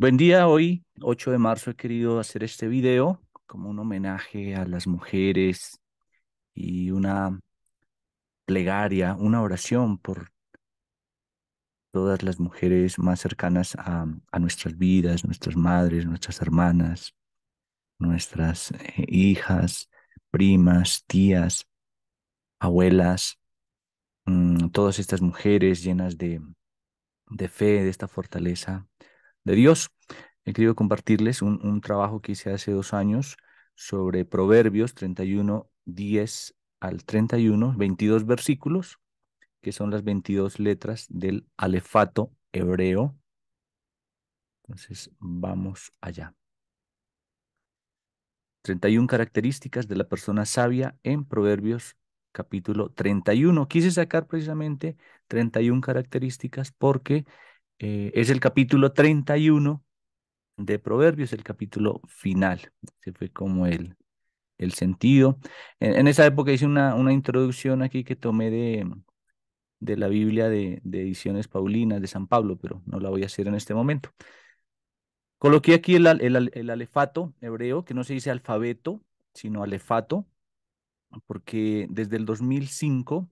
Buen día, hoy 8 de marzo he querido hacer este video como un homenaje a las mujeres y una plegaria, una oración por todas las mujeres más cercanas a, nuestras vidas, nuestras madres, nuestras hermanas, nuestras eh, hijas, primas, tías, abuelas, mm, todas estas mujeres llenas de, de fe, de esta fortaleza de Dios. He querido compartirles un, trabajo que hice hace dos años sobre Proverbios 31, 10 al 31, 22 versículos, que son las 22 letras del alefato hebreo. Entonces, vamos allá. 31 características de la persona sabia en Proverbios capítulo 31. Quise sacar precisamente 31 características porque eh, es el capítulo 31 de Proverbios, el capítulo final. Se fue como el, el sentido. En, esa época hice una, una introducción aquí que tomé de, de la Biblia de, Ediciones Paulinas de San Pablo, pero no la voy a hacer en este momento. Coloqué aquí el alefato hebreo, que no se dice alfabeto, sino alefato, porque desde el 2005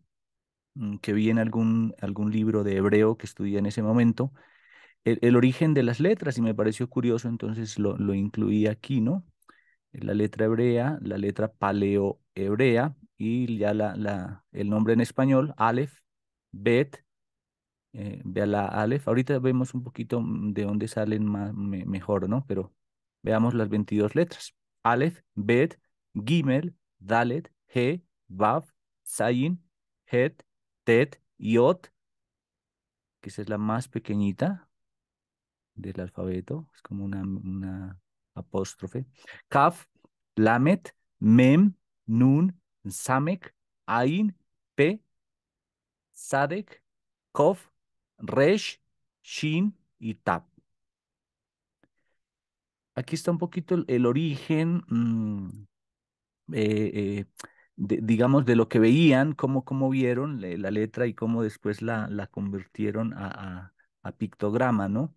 Mm, que vi en algún, algún libro de hebreo que estudié en ese momento, el, origen de las letras y me pareció curioso, entonces lo, lo incluí aquí, ¿no? Eh, la letra hebrea, la letra paleo hebrea y ya la, la, el nombre en español, Aleph, Bet, eh, vea la Aleph. Ahorita vemos un poquito mm, de dónde salen mejor, ¿no? Pero veamos las 22 letras. Aleph, Bet, Gimel, Dalet, He, Vav, Zayin, Het, Tet, Yot, que esa es la más pequeñita del alfabeto, es como una, apóstrofe. Kaf, Lamet, Mem, Nun, Samek, Ain, Pe, Sadek, Kof, Resh, Shin y Tap. Aquí está un poquito el, origen, mm, eh, eh, digamos, de lo que veían, cómo, vieron la letra y cómo después la, la convirtieron a, a, pictograma, ¿no?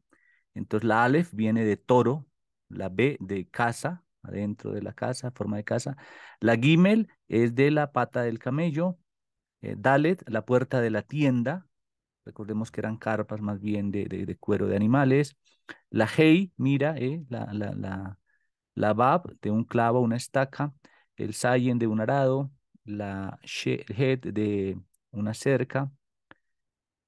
Entonces la Aleph viene de toro, la B de casa, adentro de la casa, forma de casa, la Gimel es de la pata del camello, eh, Dalet, la puerta de la tienda, recordemos que eran carpas más bien de, de, cuero de animales, la Hei, mira, eh, la, la, la, la Bab, de un clavo, una estaca, el sayen de un arado, la head de una cerca,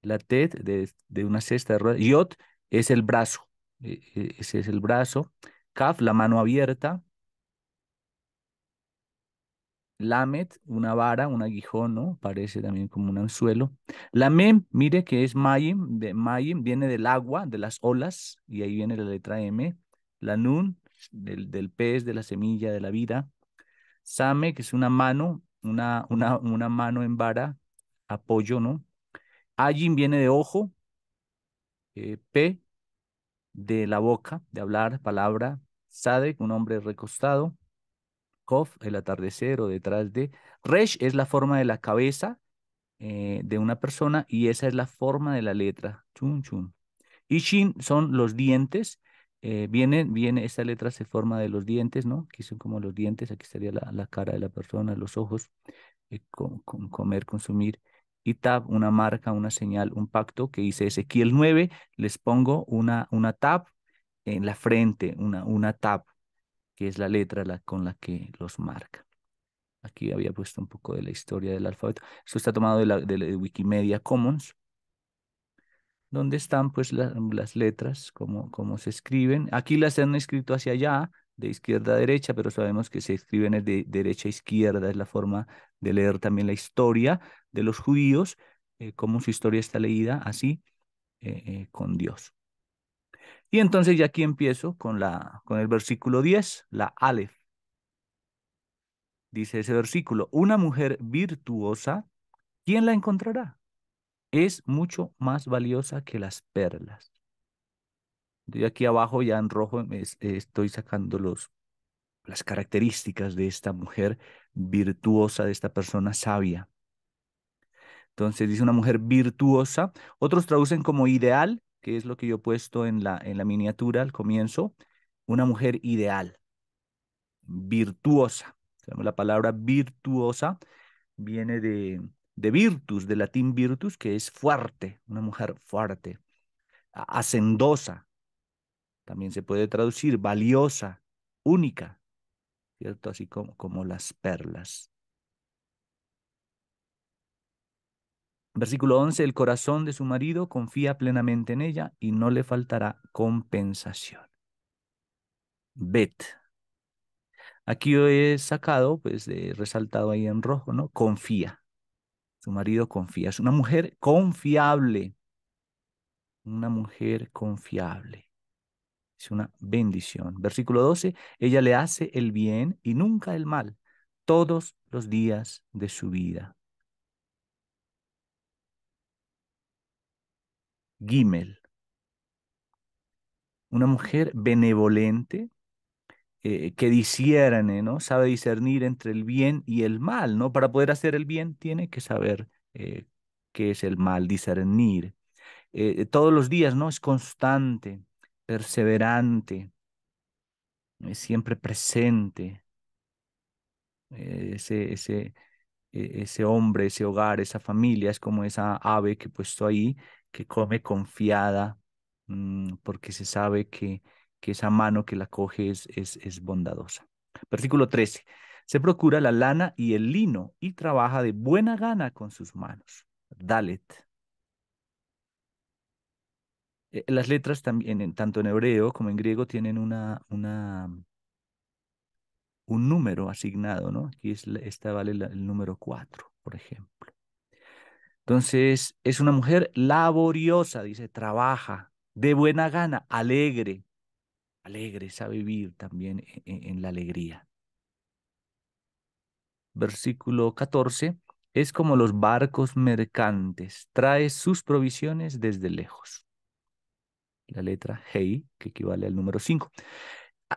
la tet de, una cesta de ruedas, yot es el brazo, e, e, ese es el brazo, kaf, la mano abierta, lamet, una vara, un aguijón, ¿no? Parece también como un anzuelo. La mem, mire que es mayim, de mayim viene del agua, de las olas, y ahí viene la letra M. La nun, del pez, de la semilla, de la vida. Same, que es una mano, una, una, una mano en vara, apoyo, ¿no? Ajin viene de ojo, eh, P de la boca, de hablar, palabra, Sadek, un hombre recostado, Kof, el atardecer o detrás de, Resh es la forma de la cabeza eh, de una persona y esa es la forma de la letra, chun chun. Y son los dientes eh, viene, viene, esta letra se forma de los dientes, ¿no? Que son como los dientes, aquí estaría la, cara de la persona, los ojos, eh, comer, consumir. Y tab, una marca, una señal, un pacto que dice Ezequiel 9, les pongo una, una tab en la frente, una, una tab, que es la letra la, con la que los marca. Aquí había puesto un poco de la historia del alfabeto. Esto está tomado de Wikimedia Commons. ¿Dónde están pues las letras, ¿Cómo se escriben. Aquí las han escrito hacia allá, de izquierda a derecha, pero sabemos que se escriben de derecha a izquierda, es la forma de leer también la historia de los judíos, eh, cómo su historia está leída así eh, eh, con Dios. Y entonces ya aquí empiezo con, la, con el versículo 10, la Aleph. Dice ese versículo, una mujer virtuosa, ¿quién la encontrará? es mucho más valiosa que las perlas. Yo aquí abajo ya en rojo estoy sacando los, las características de esta mujer virtuosa, de esta persona sabia. Entonces dice una mujer virtuosa. Otros traducen como ideal, que es lo que yo he puesto en la, en la miniatura al comienzo. Una mujer ideal, virtuosa. La palabra virtuosa viene de, de virtus, de latín virtus, que es fuerte, una mujer fuerte, hacendosa, también se puede traducir valiosa, única, ¿cierto? Así como, como las perlas. Versículo 11, el corazón de su marido confía plenamente en ella y no le faltará compensación. Bet. Aquí he sacado, pues he resaltado ahí en rojo, ¿no? Confía. Su marido confía. Es una mujer confiable. Una mujer confiable. Es una bendición. Versículo 12. Ella le hace el bien y nunca el mal todos los días de su vida. Gimel. Una mujer benevolente eh, que disierne, ¿no? Sabe discernir entre el bien y el mal, ¿no? Para poder hacer el bien tiene que saber eh, qué es el mal, discernir. Eh, todos los días, ¿no? Es constante, perseverante, es siempre presente. ese, ese, e, ese hombre, ese hogar, esa familia es como esa ave que he puesto ahí, que come confiada, mm, porque se sabe que que esa mano que la coge es, bondadosa. Versículo 13. Se procura la lana y el lino y trabaja de buena gana con sus manos. Dalet. Eh, las letras también, tanto en hebreo como en griego, tienen una, una, mm, un número asignado, ¿no? Aquí es, vale el número 4, por ejemplo. Entonces, es una mujer laboriosa, dice, trabaja, de buena gana, alegre, alegres, a vivir también e, e, en, la alegría. Versículo 14, es como los barcos mercantes, trae sus provisiones desde lejos. La letra Hei, que equivale al número 5.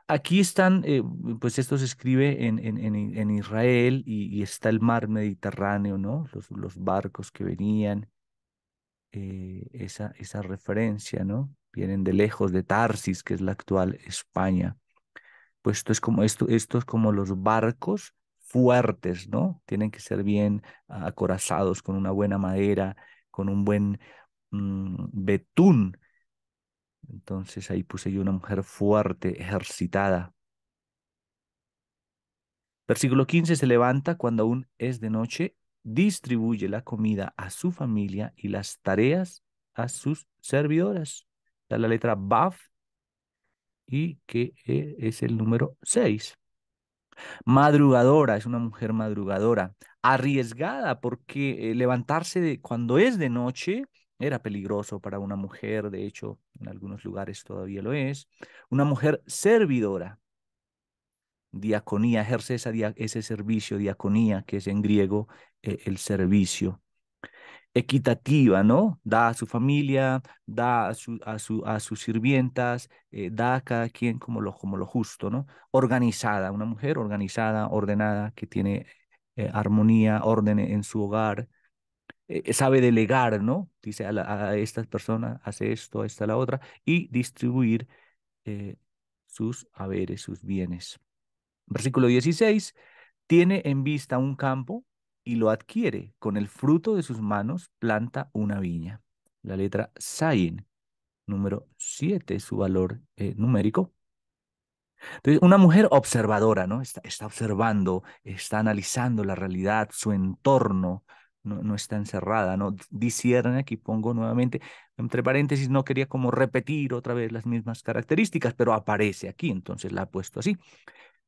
Aquí están, eh, pues esto se escribe en, en, Israel y, está el mar Mediterráneo, ¿no? Los, barcos que venían, eh, esa, esa referencia, ¿no? vienen de lejos, de Tarsis, que es la actual España. Pues esto es como, esto, esto como los barcos fuertes, ¿no? Tienen que ser bien acorazados, con una buena madera, con un buen mm, betún. Entonces ahí puse yo una mujer fuerte, ejercitada. Versículo 15 se levanta cuando aún es de noche, distribuye la comida a su familia y las tareas a sus servidoras la letra BAF y que eh, es el número 6. Madrugadora, es una mujer madrugadora, arriesgada porque eh, levantarse cuando es de noche era peligroso para una mujer, de hecho en algunos lugares todavía lo es, una mujer servidora. Diaconía, ejerce ese servicio, diaconía, que es en griego eh, el servicio equitativa, ¿no? Da a su familia, da a, su, a, su, a sus sirvientas, eh, da a cada quien como lo, como lo justo, ¿no? Organizada, una mujer organizada, ordenada, que tiene eh, armonía, orden en su hogar, eh, sabe delegar, ¿no? Dice a, a estas personas, hace esto, a esta, la otra, y distribuir sus haberes, sus bienes. Versículo 16, tiene en vista un campo y lo adquiere. Con el fruto de sus manos planta una viña. La letra Zayin, número 7, su valor eh, numérico. Entonces, una mujer observadora, ¿no? Está, está, observando, está analizando la realidad, su entorno, no, está encerrada, ¿no? Disierne, aquí pongo nuevamente, entre paréntesis, no quería como repetir otra vez las mismas características, pero aparece aquí, entonces la ha puesto así.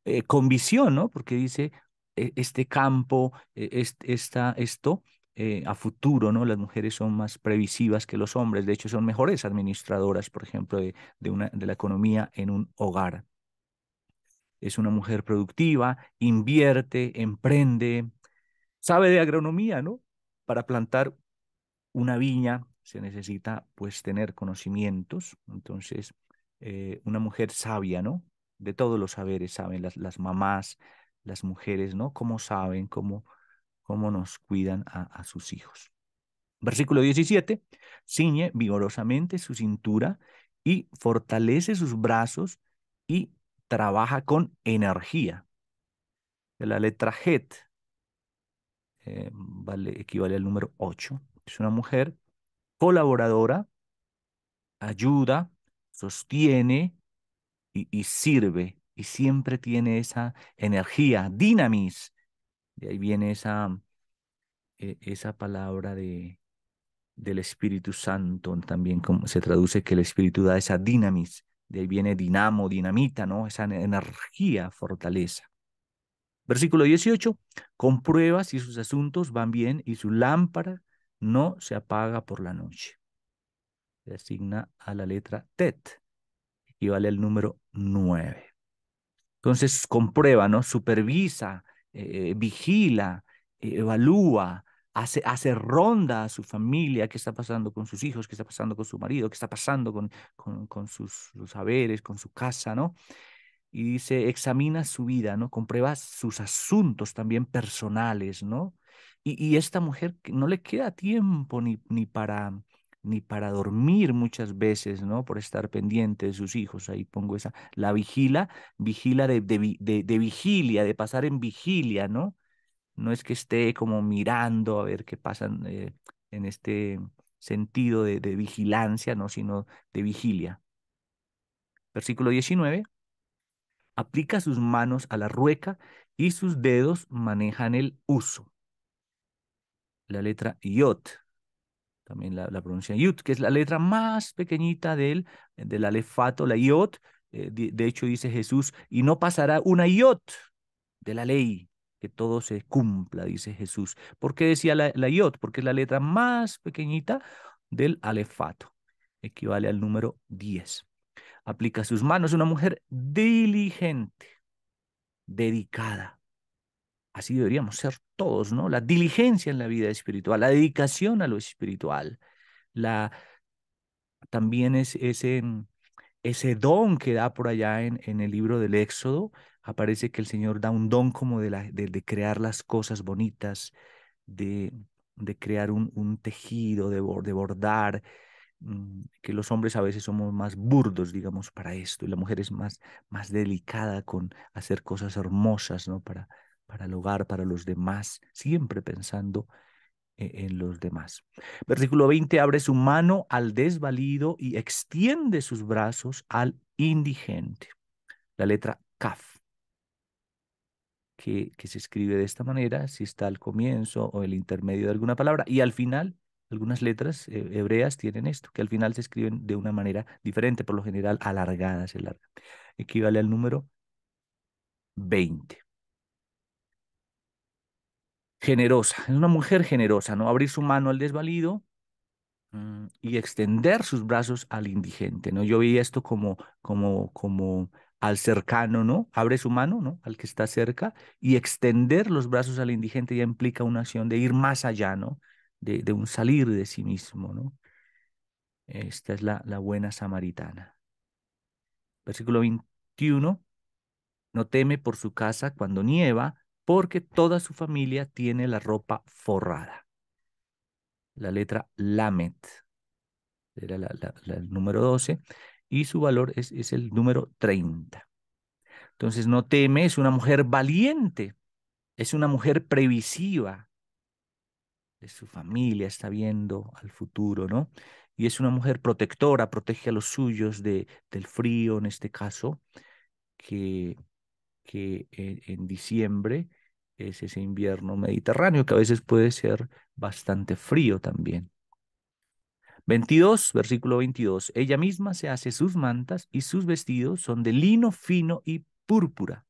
Eh, con visión, ¿no? Porque dice e, este campo, e, esta, esto, eh, a futuro, ¿no? Las mujeres son más previsivas que los hombres, de hecho son mejores administradoras, por ejemplo, de, de, una, de la economía en un hogar. Es una mujer productiva, invierte, emprende, sabe de agronomía, ¿no? Para plantar una viña se necesita pues tener conocimientos, entonces eh, una mujer sabia, ¿no? De todos los saberes saben las, las mamás, las mujeres, ¿no? Cómo saben, cómo, cómo nos cuidan a, sus hijos. Versículo 17, ciñe vigorosamente su cintura y fortalece sus brazos y trabaja con energía. la letra Het, eh, equivale al número 8, es una mujer colaboradora, ayuda, sostiene y sirve y siempre tiene esa energía, dinamis. De ahí viene esa, e, esa palabra de, del Espíritu Santo, también como se traduce que el Espíritu da esa dinamis. De ahí viene dinamo, dinamita, ¿no? Esa energía, fortaleza. Versículo 18, comprueba si sus asuntos van bien y su lámpara no se apaga por la noche. Se asigna a la letra TET, e vale el número 9. Entonces comprueba, ¿no? Supervisa, eh, eh, vigila, eh, evalúa, hace, hace ronda a su familia, qué está pasando con sus hijos, qué está pasando con su marido, qué está pasando con, con, sus, sus haberes, con su casa, ¿no? Y dice, examina su vida, ¿no? Comprueba sus asuntos también personales, ¿no? Y, y esta mujer no le queda tiempo ni, ni para ni para dormir muchas veces, ¿no? Por estar pendiente de sus hijos. Ahí pongo esa, la vigila, vigila de, vigilia, de pasar en vigilia, ¿no? No es que esté como mirando a ver qué pasa eh, en este sentido de, vigilancia, ¿no? Sino de vigilia. Versículo 19. Aplica sus manos a la rueca y sus dedos manejan el uso. La letra yot también la, la pronuncian que es la letra más pequeñita del, del alefato, la iot. Eh, de, hecho, dice Jesús, y no pasará una iot de la ley, que todo se cumpla, dice Jesús. ¿Por qué decía la, la iot? Porque es la letra más pequeñita del alefato, equivale al número 10. Aplica sus manos una mujer diligente, dedicada, Así deberíamos ser todos, ¿no? La diligencia en la vida espiritual, la dedicación a lo espiritual, la también es mm, ese, don que da por allá en, en el libro del Éxodo, aparece que el Señor da un don como de, la, de, crear las cosas bonitas, de, de crear un, un tejido, de, bordar, mm, que los hombres a veces somos más burdos, digamos, para esto, y la mujer es más, más delicada con hacer cosas hermosas, ¿no? Para, para el hogar, para los demás, siempre pensando e-, en los demás. Versículo 20, abre su mano al desvalido y extiende sus brazos al indigente. La letra kaf, que, que se escribe de esta manera, si está al comienzo o el intermedio de alguna palabra, y al final, algunas letras eh, hebreas tienen esto, que al final se escriben de una manera diferente, por lo general alargadas. se Equivale al número 20 generosa, es una mujer generosa, ¿no? Abrir su mano al desvalido mm, y extender sus brazos al indigente, ¿no? Yo veía esto como, como, como al cercano, ¿no? Abre su mano, ¿no? Al que está cerca y extender los brazos al indigente ya implica una acción de ir más allá, ¿no? De, de un salir de sí mismo, ¿no? Esta es la, la buena samaritana. Versículo 21. No teme por su casa cuando nieva, porque toda su familia tiene la ropa forrada. La letra Lamet era el número 12 y su valor es, es el número 30. Entonces no teme, es una mujer valiente, es una mujer previsiva. De su familia está viendo al futuro, ¿no? Y es una mujer protectora, protege a los suyos de, del frío, en este caso, que que en diciembre es ese invierno mediterráneo, que a veces puede ser bastante frío también. 22, versículo 22. Ella misma se hace sus mantas y sus vestidos son de lino fino y púrpura.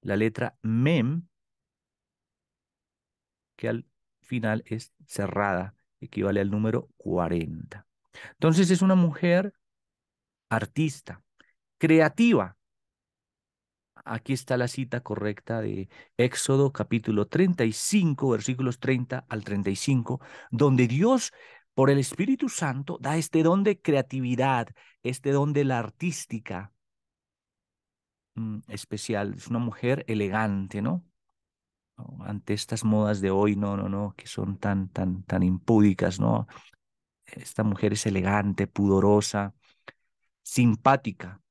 La letra mem, que al final es cerrada, equivale al número 40. Entonces es una mujer artista, creativa, Aquí está la cita correcta de Éxodo capítulo 35, versículos 30 al 35, donde Dios, por el Espíritu Santo, da este don de creatividad, este don de la artística mm, especial. Es una mujer elegante, ¿no? Oh, ante estas modas de hoy, no, no, no, que son tan, tan, tan impúdicas, ¿no? Esta mujer es elegante, pudorosa, simpática,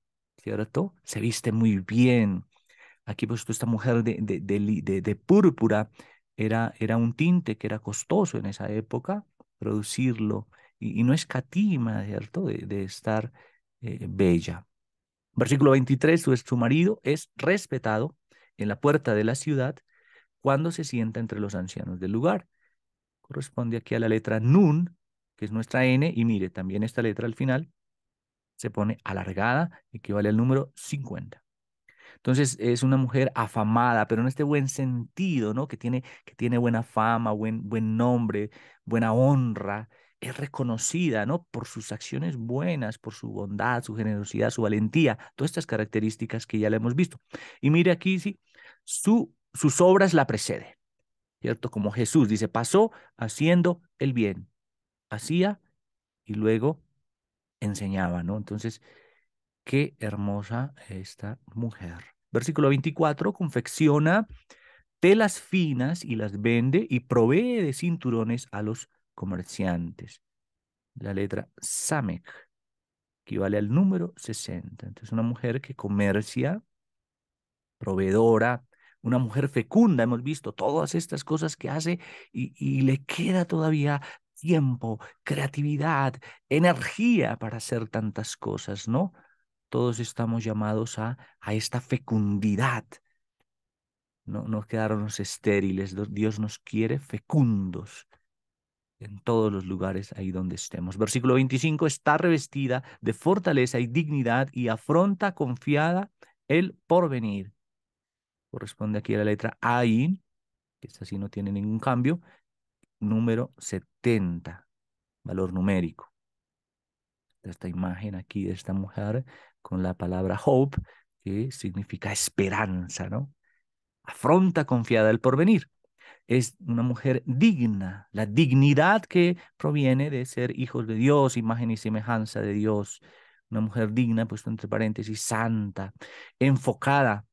¿cierto? Se viste muy bien. Aquí, pues, esta mujer de, púrpura era, era un tinte que era costoso en esa época producirlo y, no no escatima, ¿cierto?, de, de estar eh, bella. Versículo 23, su marido es respetado en la puerta de la ciudad cuando se sienta entre los ancianos del lugar. Corresponde aquí a la letra Nun, que es nuestra N, y mire, también esta letra al final se pone alargada, equivale al número 50. Entonces es una mujer afamada, pero en este buen sentido, ¿no? Que tiene, que tiene buena fama, buen, buen nombre, buena honra, es reconocida, ¿no? Por sus acciones buenas, por su bondad, su generosidad, su valentía, todas estas características que ya le hemos visto. Y mire aquí, sí, su, sus obras la preceden, ¿cierto? Como Jesús dice, pasó haciendo el bien, hacía y luego enseñaba, ¿no? Entonces, qué hermosa esta mujer. Versículo 24, confecciona telas finas y las vende y provee de cinturones a los comerciantes. La letra Samek equivale al número 60. Entonces, una mujer que comercia, proveedora, una mujer fecunda, hemos visto todas estas cosas que hace y, y le queda todavía tiempo, creatividad, energía para hacer tantas cosas, ¿no? Todos estamos llamados a, esta fecundidad. No, quedarnos estériles, Dios nos quiere fecundos en todos los lugares ahí donde estemos. Versículo 25, está revestida de fortaleza y dignidad y afronta confiada el porvenir. Corresponde aquí a la letra AIN, que esta sí no tiene ningún cambio, número 70, valor numérico. Esta imagen aquí de esta mujer con la palabra hope, que significa esperanza, ¿no? Afronta confiada el porvenir. Es una mujer digna, la dignidad que proviene de ser hijos de Dios, imagen y semejanza de Dios. Una mujer digna, puesto entre paréntesis, santa, enfocada,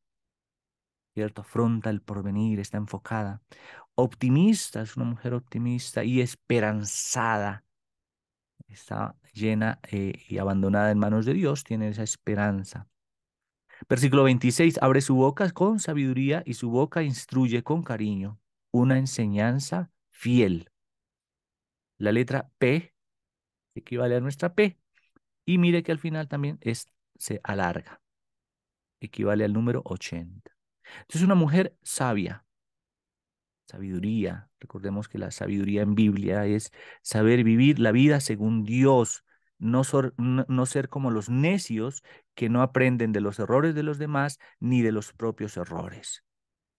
¿cierto? Afronta el porvenir, está enfocada optimista, es una mujer optimista y esperanzada. Está llena eh, y abandonada en manos de Dios, tiene esa esperanza. Versículo 26, abre su boca con sabiduría y su boca instruye con cariño una enseñanza fiel. La letra P equivale a nuestra P. Y mire que al final también es, se alarga. Equivale al número 80. Entonces una mujer sabia, sabiduría. Recordemos que la sabiduría en Biblia es saber vivir la vida según Dios, no, no, ser como los necios que no aprenden de los errores de los demás ni de los propios errores.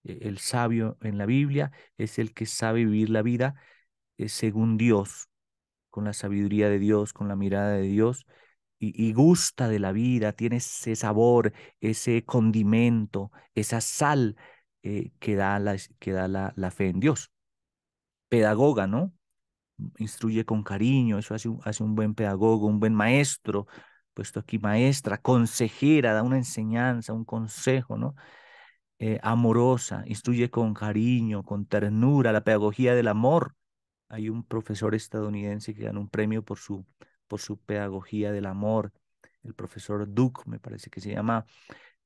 E, el sabio en la Biblia es el que sabe vivir la vida eh, según Dios, con la sabiduría de Dios, con la mirada de Dios, y, y gusta de la vida, tiene ese sabor, ese condimento, esa sal eh, que da, la, la, la, fe en Dios. Pedagoga, ¿no? Instruye con cariño, eso hace, hace un buen pedagogo, un buen maestro, puesto aquí maestra, consejera, da una enseñanza, un consejo, ¿no? Eh, amorosa, instruye con cariño, con ternura, la pedagogía del amor. Hay un profesor estadounidense que ganó un premio por su, por su pedagogía del amor, el profesor Duke, me parece que se llama,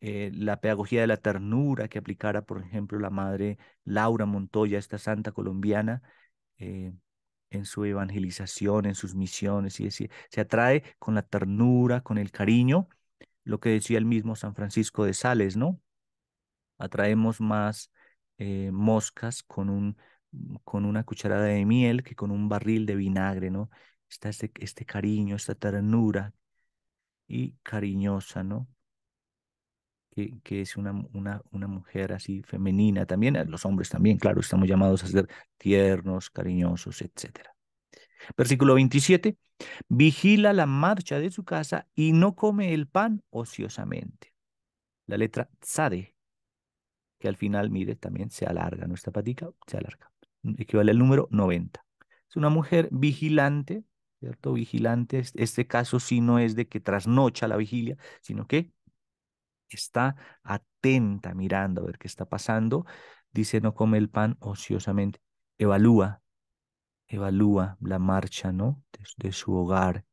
eh, la pedagogía de la ternura que aplicara, por ejemplo, la madre Laura Montoya, esta santa colombiana, eh, en su evangelización, en sus misiones, y decir, se atrae con la ternura, con el cariño, lo que decía el mismo San Francisco de Sales, ¿no? Atraemos más eh, moscas con, un, con una cucharada de miel que con un barril de vinagre, ¿no? Está este, este cariño, esta ternura y cariñosa, ¿no? que, es una, una, una, mujer así femenina. También los hombres también, claro, estamos llamados a ser tiernos, cariñosos, etc. Versículo 27. Vigila la marcha de su casa y no come el pan ociosamente. La letra tzade, que al final, mire, también se alarga nuestra patica, se alarga. Mm, equivale al número 90. Es una mujer vigilante, ¿cierto? Vigilante. Este caso sí no es de que trasnocha la vigilia, sino que está atenta mirando a ver qué está pasando. Dice, no come el pan ociosamente. Evalúa, evalúa la marcha, ¿no? De, su hogar,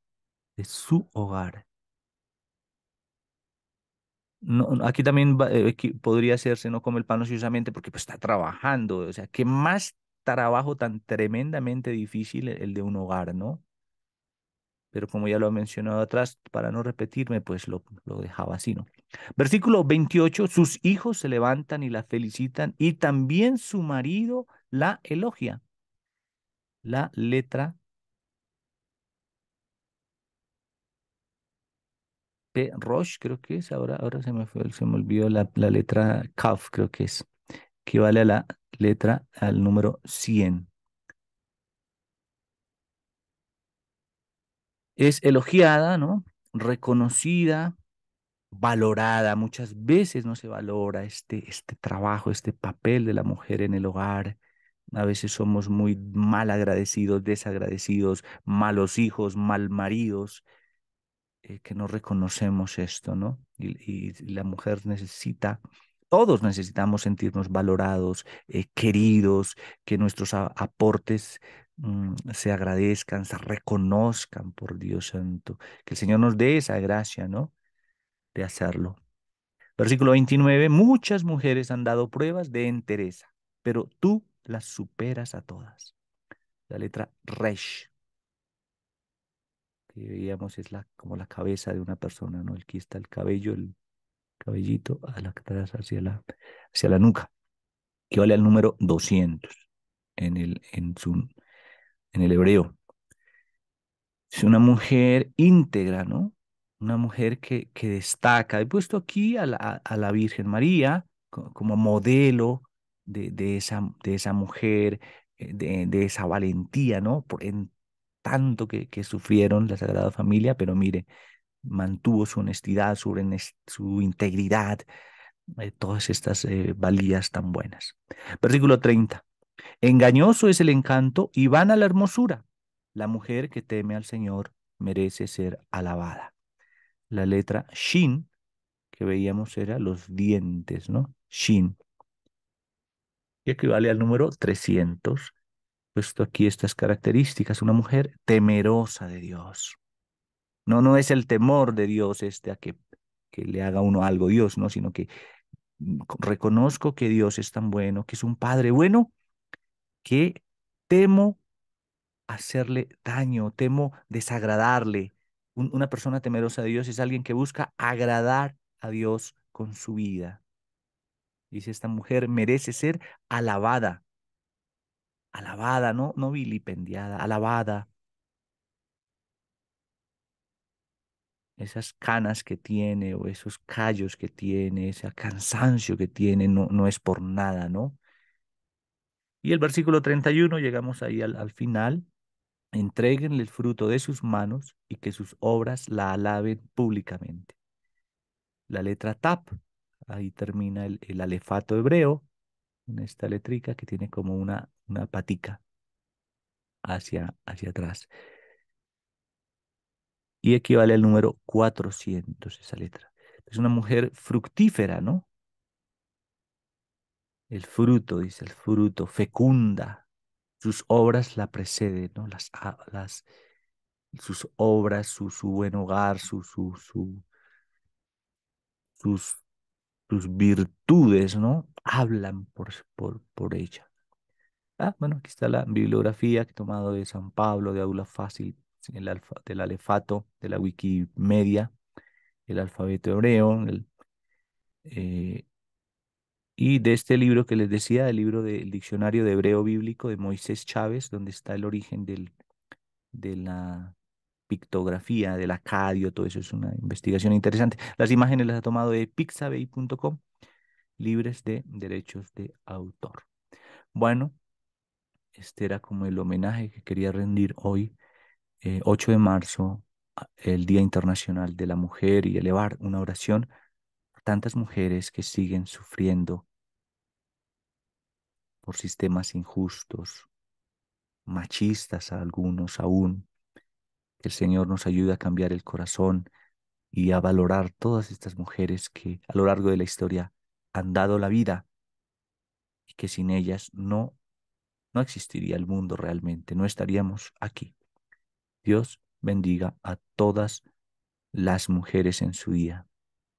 de su hogar. No, aquí también eh, podría hacerse no come el pan ociosamente porque pues está trabajando. O sea, ¿qué más trabajo tan tremendamente difícil el de un hogar, ¿no? pero como ya lo he mencionado atrás, para no repetirme, pues lo, dejaba así, ¿no? Versículo 28, sus hijos se levantan y la felicitan y también su marido la elogia. La letra P. Roche, creo que es, ahora, ahora se me fue, se me olvidó la, letra Kaf, creo que es, que vale a la letra, al número 100. es elogiada, ¿no? Reconocida, valorada. Muchas veces no se valora este, este trabajo, este papel de la mujer en el hogar. A veces somos muy mal agradecidos, desagradecidos, malos hijos, mal maridos, eh, que no reconocemos esto, ¿no? Y, la mujer necesita, todos necesitamos sentirnos valorados, eh, queridos, que nuestros aportes Mm, se agradezcan, se reconozcan por Dios Santo. Que el Señor nos dé esa gracia, ¿no? De hacerlo. Versículo 29, muchas mujeres han dado pruebas de entereza, pero tú las superas a todas. La letra resh, que veíamos es la, como la cabeza de una persona, ¿no? que está el cabello, el cabellito a la, hacia, la, hacia la nuca, que vale al número 200 en, el, en su en el hebreo. Es una mujer íntegra, ¿no? Una mujer que, que destaca. He puesto aquí a la, a la Virgen María como modelo de, de, esa, de esa mujer, eh, de, esa valentía, ¿no? Por, tanto que, sufrieron la Sagrada Familia, pero mire, mantuvo su honestidad, su, su integridad, eh, todas estas eh, valías tan buenas. Versículo 30. Engañoso es el encanto y vana la hermosura. La mujer que teme al Señor merece ser alabada. La letra Shin, que veíamos era los dientes, ¿no? Shin. Y equivale al número 300, puesto aquí estas características. Una mujer temerosa de Dios. No, no es el temor de Dios este a que, que le haga uno algo Dios, ¿no? Sino que mm, reconozco que Dios es tan bueno, que es un Padre bueno, que temo hacerle daño, temo desagradarle. una persona temerosa de Dios es alguien que busca agradar a Dios con su vida. Dice, esta mujer merece ser alabada. Alabada, no, no vilipendiada, alabada. Esas canas que tiene o esos callos que tiene, ese cansancio que tiene, no, no es por nada, ¿no? Y el versículo 31, llegamos ahí al, final, entreguenle el fruto de sus manos y que sus obras la alaben públicamente. La letra tap, ahí termina el, alefato hebreo, en esta letrica que tiene como una, una patica hacia, hacia atrás. Y equivale al número 400 esa letra. Es una mujer fructífera, ¿no? El fruto, dice el fruto, fecunda. Sus obras la preceden, ¿no? Las, las, sus obras, su, su buen hogar, su, su, su, sus, sus virtudes, ¿no? Hablan por, por, por ella. Ah, bueno, aquí está la bibliografía que he tomado de San Pablo, de Aula Fácil, el alfa, del alefato, de la Wikimedia, el alfabeto hebreo, el, eh, y de este libro que les decía, el libro del diccionario de hebreo bíblico de Moisés Chávez, donde está el origen del, de la pictografía, del acadio, todo eso es una investigación interesante. Las imágenes las ha tomado de pixabay.com, libres de derechos de autor. Bueno, este era como el homenaje que quería rendir hoy, 8 eh, de marzo, el Día Internacional de la Mujer, y elevar una oración tantas mujeres que siguen sufriendo por sistemas injustos, machistas a algunos aún. Que el Señor nos ayude a cambiar el corazón y a valorar todas estas mujeres que a lo largo de la historia han dado la vida y que sin ellas no, no existiría el mundo realmente, no estaríamos aquí. Dios bendiga a todas las mujeres en su día.